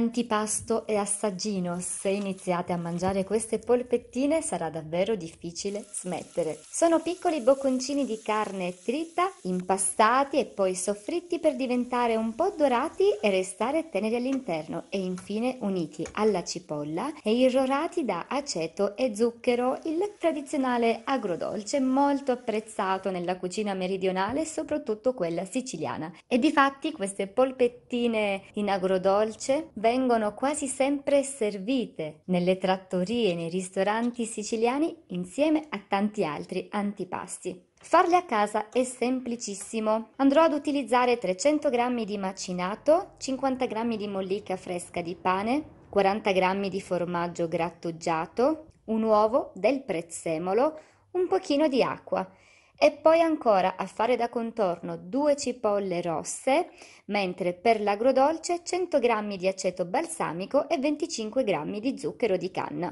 Antipasto e assaggino, se iniziate a mangiare queste polpettine sarà davvero difficile smettere. Sono piccoli bocconcini di carne trita, impastati e poi soffritti per diventare un po' dorati e restare teneri all'interno e infine uniti alla cipolla e irrorati da aceto e zucchero, il tradizionale agrodolce molto apprezzato nella cucina meridionale, soprattutto quella siciliana. E di fatti queste polpettine in agrodolce vengono vengono quasi sempre servite nelle trattorie e nei ristoranti siciliani insieme a tanti altri antipasti. Farle a casa è semplicissimo. Andrò ad utilizzare 300 g di macinato, 50 g di mollica fresca di pane, 40 g di formaggio grattugiato, un uovo, del prezzemolo, un pochino di acqua e poi ancora a fare da contorno due cipolle rosse, mentre per l'agrodolce 100 g di aceto balsamico e 25 g di zucchero di canna.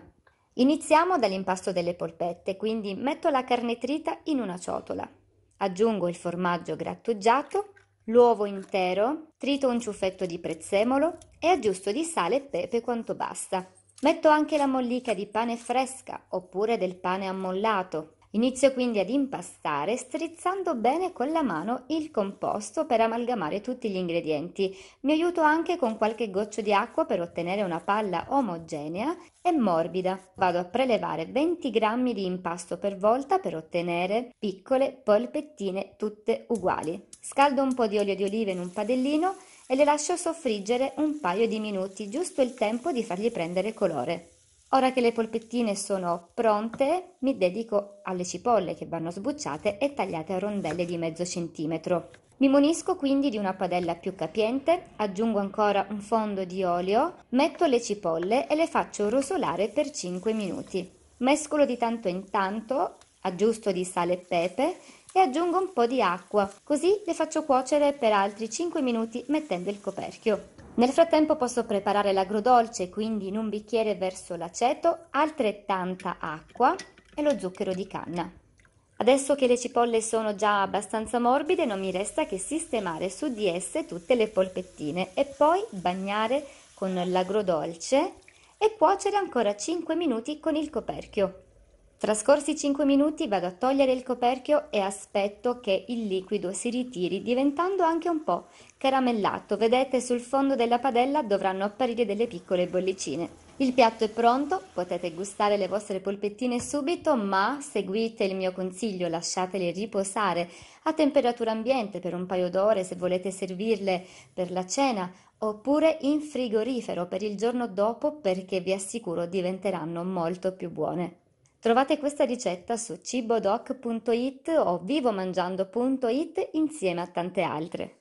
Iniziamo dall'impasto delle polpette, quindi metto la carne trita in una ciotola. Aggiungo il formaggio grattugiato, l'uovo intero, trito un ciuffetto di prezzemolo e aggiusto di sale e pepe quanto basta. Metto anche la mollica di pane fresca oppure del pane ammollato, Inizio quindi ad impastare strizzando bene con la mano il composto per amalgamare tutti gli ingredienti. Mi aiuto anche con qualche goccio di acqua per ottenere una palla omogenea e morbida. Vado a prelevare 20 g di impasto per volta per ottenere piccole polpettine tutte uguali. Scaldo un po' di olio di oliva in un padellino e le lascio soffriggere un paio di minuti, giusto il tempo di fargli prendere colore. Ora che le polpettine sono pronte, mi dedico alle cipolle che vanno sbucciate e tagliate a rondelle di mezzo centimetro. Mi munisco quindi di una padella più capiente, aggiungo ancora un fondo di olio, metto le cipolle e le faccio rosolare per 5 minuti. Mescolo di tanto in tanto, aggiusto di sale e pepe e aggiungo un po' di acqua, così le faccio cuocere per altri 5 minuti mettendo il coperchio. Nel frattempo posso preparare l'agrodolce, quindi in un bicchiere verso l'aceto, altrettanta acqua e lo zucchero di canna. Adesso che le cipolle sono già abbastanza morbide non mi resta che sistemare su di esse tutte le polpettine e poi bagnare con l'agrodolce e cuocere ancora 5 minuti con il coperchio. Trascorsi 5 minuti vado a togliere il coperchio e aspetto che il liquido si ritiri diventando anche un po' caramellato. Vedete sul fondo della padella dovranno apparire delle piccole bollicine. Il piatto è pronto, potete gustare le vostre polpettine subito, ma seguite il mio consiglio, lasciatele riposare a temperatura ambiente per un paio d'ore se volete servirle per la cena oppure in frigorifero per il giorno dopo perché vi assicuro diventeranno molto più buone. Trovate questa ricetta su cibodoc.it o vivomangiando.it insieme a tante altre.